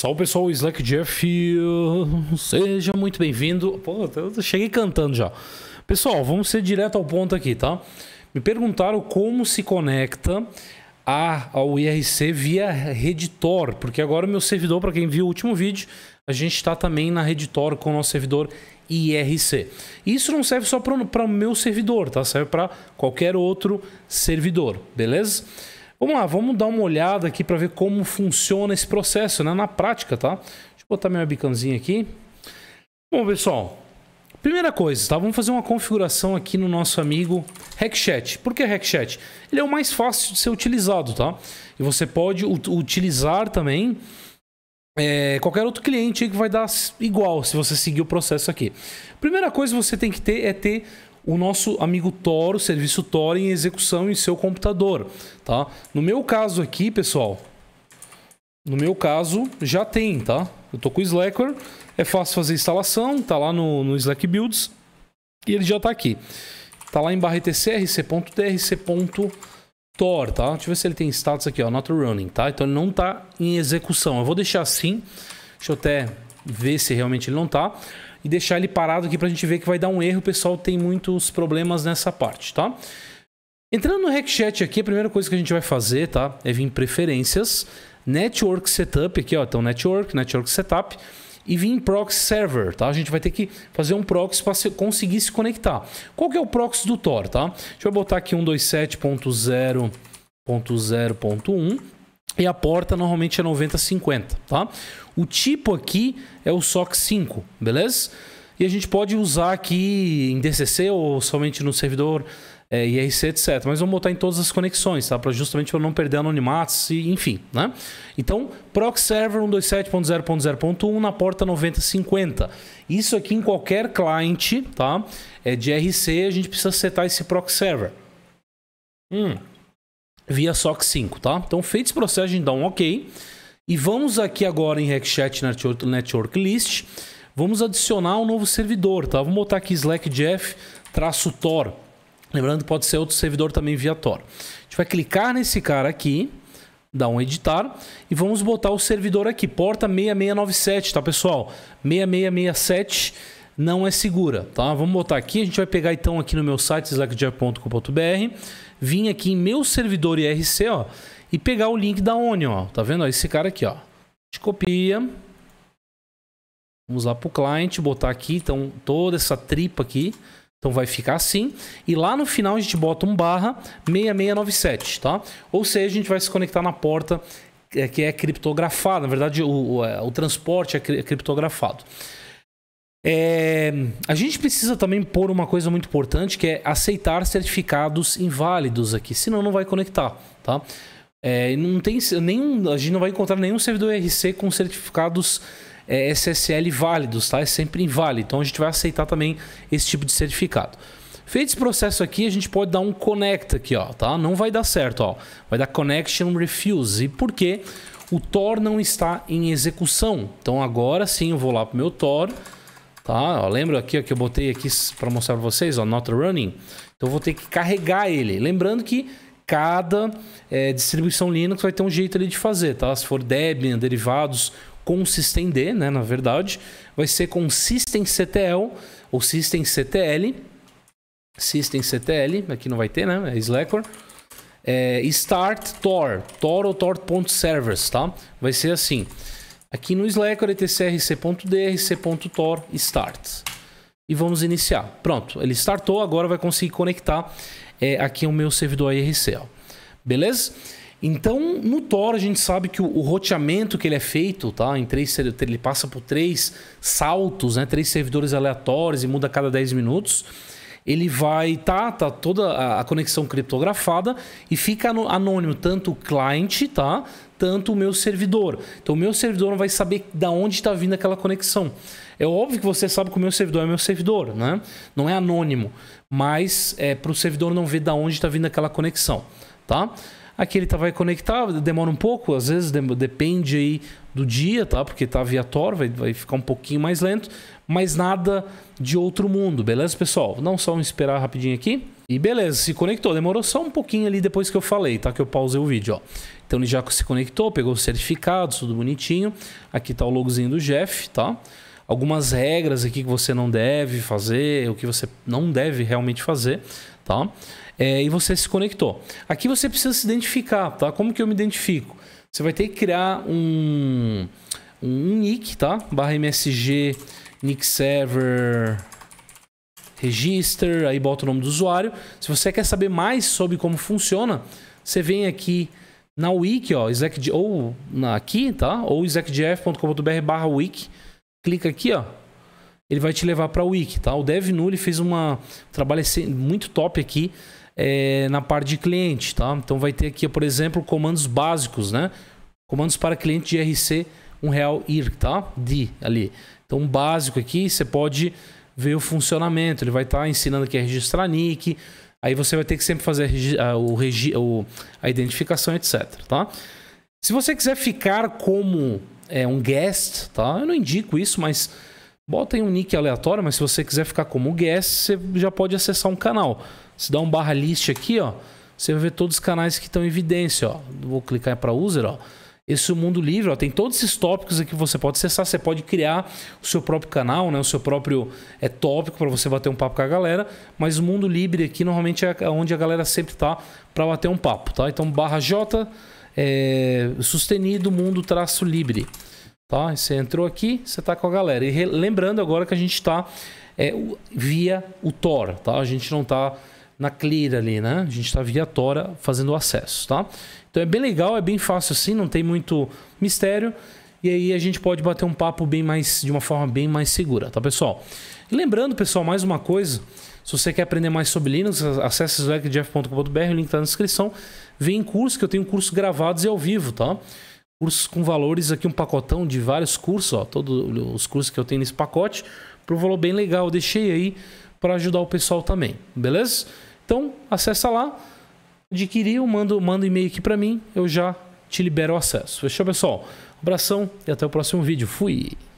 Só o pessoal, Slack Jeff, seja muito bem-vindo. Pô, eu cheguei cantando já. Pessoal, vamos ser direto ao ponto aqui, tá? Me perguntaram como se conecta a, ao IRC via Reditor, porque agora o meu servidor, para quem viu o último vídeo, a gente está também na Reditor com o nosso servidor IRC. isso não serve só para o meu servidor, tá? Serve para qualquer outro servidor, beleza? Vamos lá, vamos dar uma olhada aqui para ver como funciona esse processo né, na prática, tá? Deixa eu botar minha webcamzinha aqui. Bom, pessoal, primeira coisa, tá? Vamos fazer uma configuração aqui no nosso amigo HackChat. Por que HackChat? Ele é o mais fácil de ser utilizado, tá? E você pode utilizar também é, qualquer outro cliente que vai dar igual se você seguir o processo aqui. Primeira coisa que você tem que ter é ter o nosso amigo o serviço Tor em execução em seu computador, tá? No meu caso aqui, pessoal, no meu caso já tem, tá? Eu tô com o Slackware, é fácil fazer instalação, tá lá no, no Slack Builds e ele já tá aqui. Tá lá em barra etc, tá? Deixa eu ver se ele tem status aqui, ó, not running, tá? Então ele não tá em execução. Eu vou deixar assim, deixa eu até ver se realmente ele não tá e deixar ele parado aqui para a gente ver que vai dar um erro. O pessoal tem muitos problemas nessa parte, tá? Entrando no RecChat aqui, a primeira coisa que a gente vai fazer, tá? É vir em preferências, network setup aqui, ó. Então network, network setup e vir em proxy server, tá? A gente vai ter que fazer um proxy para conseguir se conectar. Qual que é o proxy do Tor, tá? Deixa eu botar aqui 127.0.0.1 e a porta normalmente é 90-50, tá? O tipo aqui é o SOC 5, beleza? E a gente pode usar aqui em DCC ou somente no servidor é, eh, IRC, etc. Mas vamos botar em todas as conexões, tá? Pra justamente para não perder anonimato, e enfim, né? Então, proxy server 127.0.0.1 na porta 9050. Isso aqui em qualquer cliente, tá? É de IRC, a gente precisa setar esse proxy server. Hum via SOC 5, tá? Então, feito esse processo, a gente dá um OK. E vamos aqui agora em RecChat Network List, vamos adicionar um novo servidor, tá? Vamos botar aqui Slack jeff tor Lembrando que pode ser outro servidor também via Tor. A gente vai clicar nesse cara aqui, dá um editar e vamos botar o servidor aqui, porta 6697, tá pessoal? 6667 não é segura, tá? Vamos botar aqui, a gente vai pegar então aqui no meu site slackjack.com.br, vim aqui em meu servidor IRC, ó, e pegar o link da Onion, ó. Tá vendo? esse cara aqui, ó. A gente copia. Vamos lá pro client, botar aqui, então, toda essa tripa aqui. Então vai ficar assim. E lá no final a gente bota um barra 6697, tá? Ou seja, a gente vai se conectar na porta eh, que é criptografada. Na verdade, o, o, é, o transporte é criptografado. É, a gente precisa também pôr uma coisa muito importante que é aceitar certificados inválidos aqui, senão não vai conectar, tá? É, não tem nenhum, a gente não vai encontrar nenhum servidor RC com certificados é, SSL válidos, tá? É sempre inválido, então a gente vai aceitar também esse tipo de certificado. Feito esse processo aqui, a gente pode dar um connect aqui, ó, tá? Não vai dar certo, ó. Vai dar connection refuse. E por quê? O Tor não está em execução. Então agora sim eu vou lá pro meu Tor Tá? Ó, lembra aqui ó, que eu botei aqui para mostrar para vocês, ó, not running. Então eu vou ter que carregar ele. Lembrando que cada é, distribuição Linux vai ter um jeito ali de fazer, tá? Se for Debian, derivados com systemd, né, na verdade, vai ser com systemctl ou systemctl, systemctl, aqui não vai ter, né, é Slacker. É, start tor, tor ou tor.servers, tá? Vai ser assim aqui no slack etc.drc.tor, start. E vamos iniciar. Pronto, ele startou, agora vai conseguir conectar é, aqui o meu servidor IRC. Ó. Beleza? Então, no Tor, a gente sabe que o, o, roteamento que ele é feito, tá? Em três, ele passa por três saltos, né? Três servidores aleatórios e muda a cada 10 minutos ele vai tá, tá toda a conexão criptografada e fica anônimo tanto o client, tá? Tanto o meu servidor. Então o meu servidor não vai saber da onde está vindo aquela conexão. É óbvio que você sabe que o meu servidor é meu servidor, né? Não é anônimo, mas é para o servidor não ver da onde está vindo aquela conexão, tá? Aqui ele tá, vai conectar, demora um pouco, às vezes depende aí do dia, tá? Porque tá via Tor, vai, vai ficar um pouquinho mais lento, mas nada de outro mundo, beleza, pessoal? Não só um esperar rapidinho aqui. E beleza, se conectou. Demorou só um pouquinho ali depois que eu falei, tá? Que eu pausei o vídeo, ó. Então ele já se conectou, pegou os certificados, tudo bonitinho. Aqui tá o logozinho do Jeff, tá? Algumas regras aqui que você não deve fazer, o que você não deve realmente fazer, tá? é, e você se conectou. Aqui você precisa se identificar, tá? Como que eu me identifico? Você vai ter que criar um, um nick, tá? Barra MSG, nick server, register, aí bota o nome do usuário. Se você quer saber mais sobre como funciona, você vem aqui na wiki, ó, ou na, aqui, tá? Ou isaacdf.com.br barra wiki. Clica aqui, ó. Ele vai te levar para a wiki, tá? O DevNu, ele fez uma, um trabalho muito top aqui é, na parte de cliente, tá? Então vai ter aqui, por exemplo, comandos básicos, né? Comandos para cliente de IRC, um real IR, tá? De ali. Então básico aqui, você pode ver o funcionamento. Ele vai estar tá ensinando aqui a registrar nick. Aí você vai ter que sempre fazer a, o, o, a identificação, etc, tá? Se você quiser ficar como é, um guest, tá? Eu não indico isso, mas bota aí um nick aleatório, mas se você quiser ficar como guest, você já pode acessar um canal. Se dá um barra list aqui, ó, você vai ver todos os canais que estão em evidência, ó. Vou clicar para user, ó. Esse mundo livre, ó, tem todos esses tópicos aqui que você pode acessar, você pode criar o seu próprio canal, né, o seu próprio é tópico para você bater um papo com a galera, mas o mundo livre aqui normalmente é onde a galera sempre tá para bater um papo, tá? Então barra j é, sustenido mundo traço livre. Tá? Você entrou aqui, você está com a galera. E lembrando agora que a gente está é, via o Tor, tá? A gente não está na Clear ali, né? A gente está via Tora fazendo o acesso, tá? Então é bem legal, é bem fácil assim, não tem muito mistério. E aí a gente pode bater um papo bem mais de uma forma bem mais segura, tá, pessoal? E lembrando, pessoal, mais uma coisa, se você quer aprender mais sobre Linux, acesse slackjeff.com.br, o link está na descrição. Vem em curso, que eu tenho cursos gravados e ao vivo, tá? Cursos com valores aqui, um pacotão de vários cursos, ó, todos os cursos que eu tenho nesse pacote, por um valor bem legal. Eu deixei aí para ajudar o pessoal também, beleza? Então, acessa lá, adquiriu, manda, manda um e-mail aqui para mim, eu já te libero o acesso. Fechou, pessoal? abração e até o próximo vídeo. Fui!